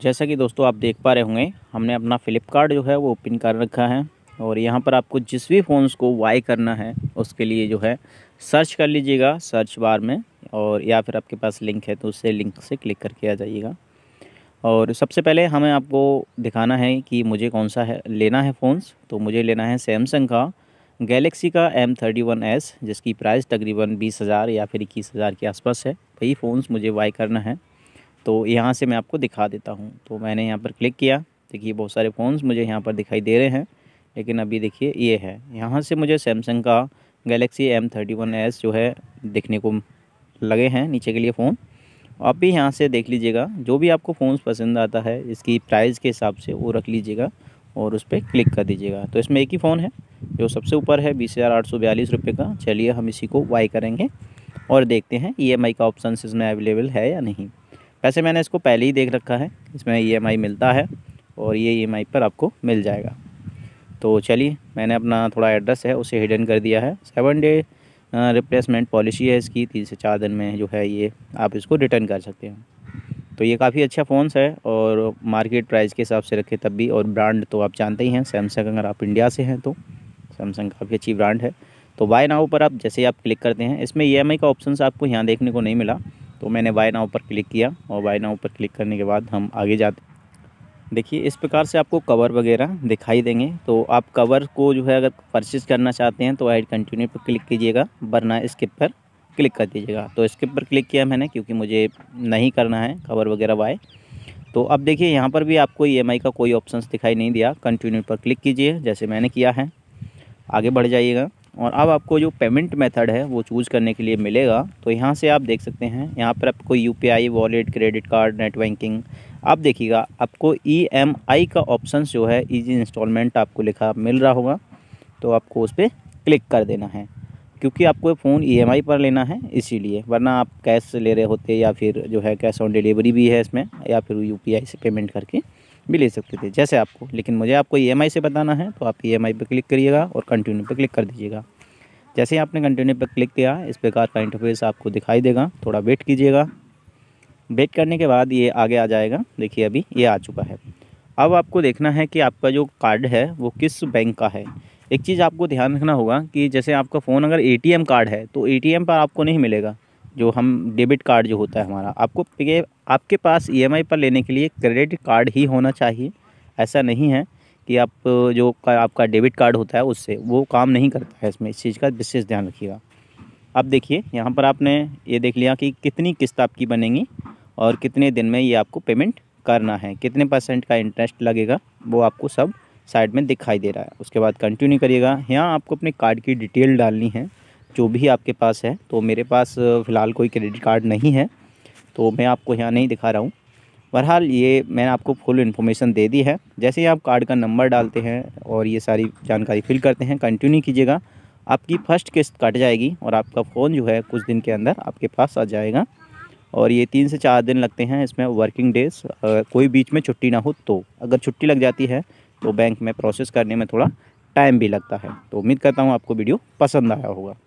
जैसा कि दोस्तों आप देख पा रहे होंगे हमने अपना फ्लिपकार्ट जो है वो ओपन कर रखा है और यहाँ पर आपको जिस भी फ़ोन्स को वाई करना है उसके लिए जो है सर्च कर लीजिएगा सर्च बार में और या फिर आपके पास लिंक है तो उससे लिंक से क्लिक करके आ जाइएगा और सबसे पहले हमें आपको दिखाना है कि मुझे कौन सा है लेना है फ़ोन्स तो मुझे लेना है सैमसंग का गैलेक्सी का एम थर्टी वन एस जिसकी प्राइस तकरीबन बीस हज़ार या फिर इक्कीस हज़ार के आसपास है वही फ़ोन्स मुझे वाई करना है तो यहाँ से मैं आपको दिखा देता हूँ तो मैंने यहाँ पर क्लिक किया देखिए बहुत सारे फ़ोन्स मुझे यहाँ पर दिखाई दे रहे हैं लेकिन अभी देखिए ये है यहाँ से मुझे सैमसंग का Galaxy M thirty one S जो है देखने को लगे हैं नीचे के लिए फ़ोन आप भी यहाँ से देख लीजिएगा जो भी आपको फ़ोन पसंद आता है इसकी प्राइस के हिसाब से वो रख लीजिएगा और उस पर क्लिक कर दीजिएगा तो इसमें एक ही फ़ोन है जो सबसे ऊपर है बीस हज़ार आठ सौ बयालीस रुपये का चलिए हम इसी को वाई करेंगे और देखते हैं ई एम आई का ऑप्शन इसमें अवेलेबल है या नहीं वैसे मैंने इसको पहले ही देख रखा है इसमें ई e मिलता है और ये ई e पर आपको मिल जाएगा तो चलिए मैंने अपना थोड़ा एड्रेस है उसे हिडन कर दिया है सेवन डे रिप्लेसमेंट पॉलिसी है इसकी तीन से चार दिन में जो है ये आप इसको रिटर्न कर सकते हैं तो ये काफ़ी अच्छा फ़ोन है और मार्केट प्राइस के हिसाब से रखे तब भी और ब्रांड तो आप जानते ही हैं सैमसंग अगर आप इंडिया से हैं तो सैमसंग काफ़ी अच्छी ब्रांड है तो बाय नाउ पर आप जैसे आप क्लिक करते हैं इसमें ई e का ऑप्शन आपको यहाँ देखने को नहीं मिला तो मैंने बाय नाव पर क्लिक किया और बाय नाव पर क्लिक करने के बाद हम आगे जाते देखिए इस प्रकार से आपको कवर वगैरह दिखाई देंगे तो आप कवर को जो है अगर परचेज करना चाहते हैं तो ऐड कंटिन्यू पर क्लिक कीजिएगा वरना स्किप पर क्लिक कर दीजिएगा तो स्किप पर क्लिक किया मैंने क्योंकि मुझे नहीं करना है कवर वगैरह बाय तो अब देखिए यहाँ पर भी आपको ई का कोई ऑप्शन दिखाई नहीं दिया कंटिन्यू पर क्लिक कीजिए जैसे मैंने किया है आगे बढ़ जाइएगा और अब आपको जो पेमेंट मेथड है वो चूज़ करने के लिए मिलेगा तो यहाँ से आप देख सकते हैं यहाँ पर आपको U wallet credit card net banking आप देखिएगा आपको ई e का ऑप्शन जो है ईजी इंस्टॉलमेंट आपको लिखा मिल रहा होगा तो आपको उस पर क्लिक कर देना है क्योंकि आपको फ़ोन ई e पर लेना है इसीलिए वरना आप कैश ले रहे होते या फिर जो है कैश ऑन डिलीवरी भी है इसमें या फिर यू से पेमेंट करके भी ले सकते थे जैसे आपको लेकिन मुझे आपको ई e से बताना है तो आप ई पर क्लिक करिएगा और कंटिन्यू पर क्लिक कर दीजिएगा जैसे ही आपने कंटिन्यू पर क्लिक किया इस प्रकार का इंटरफेस आपको दिखाई देगा थोड़ा वेट कीजिएगा वेट करने के बाद ये आगे आ जाएगा देखिए अभी ये आ चुका है अब आपको देखना है कि आपका जो कार्ड है वो किस बैंक का है एक चीज़ आपको ध्यान रखना होगा कि जैसे आपका फ़ोन अगर ए कार्ड है तो ए पर आपको नहीं मिलेगा जो हम डेबिट कार्ड जो होता है हमारा आपको आपके पास ईएमआई e पर लेने के लिए क्रेडिट कार्ड ही होना चाहिए ऐसा नहीं है कि आप जो आपका डेबिट कार्ड होता है उससे वो काम नहीं करता है इसमें इस चीज़ का विशेष ध्यान रखिएगा अब देखिए यहाँ पर आपने ये देख लिया कि कितनी किस्त आपकी बनेगी और कितने दिन में ये आपको पेमेंट करना है कितने परसेंट का इंटरेस्ट लगेगा वो आपको सब साइड में दिखाई दे रहा है उसके बाद कंटिन्यू करिएगा यहाँ आपको अपने कार्ड की डिटेल डालनी है जो भी आपके पास है तो मेरे पास फ़िलहाल कोई क्रेडिट कार्ड नहीं है तो मैं आपको यहाँ नहीं दिखा रहा हूँ बहरहाल ये मैंने आपको फुल इन्फॉर्मेशन दे दी है जैसे ही आप कार्ड का नंबर डालते हैं और ये सारी जानकारी फिल करते हैं कंटिन्यू कीजिएगा आपकी फ़र्स्ट किस्त कट जाएगी और आपका फ़ोन जो है कुछ दिन के अंदर आपके पास आ जाएगा और ये तीन से चार दिन लगते हैं इसमें वर्किंग डेज कोई बीच में छुट्टी ना हो तो अगर छुट्टी लग जाती है तो बैंक में प्रोसेस करने में थोड़ा टाइम भी लगता है तो उम्मीद करता हूँ आपको वीडियो पसंद आया होगा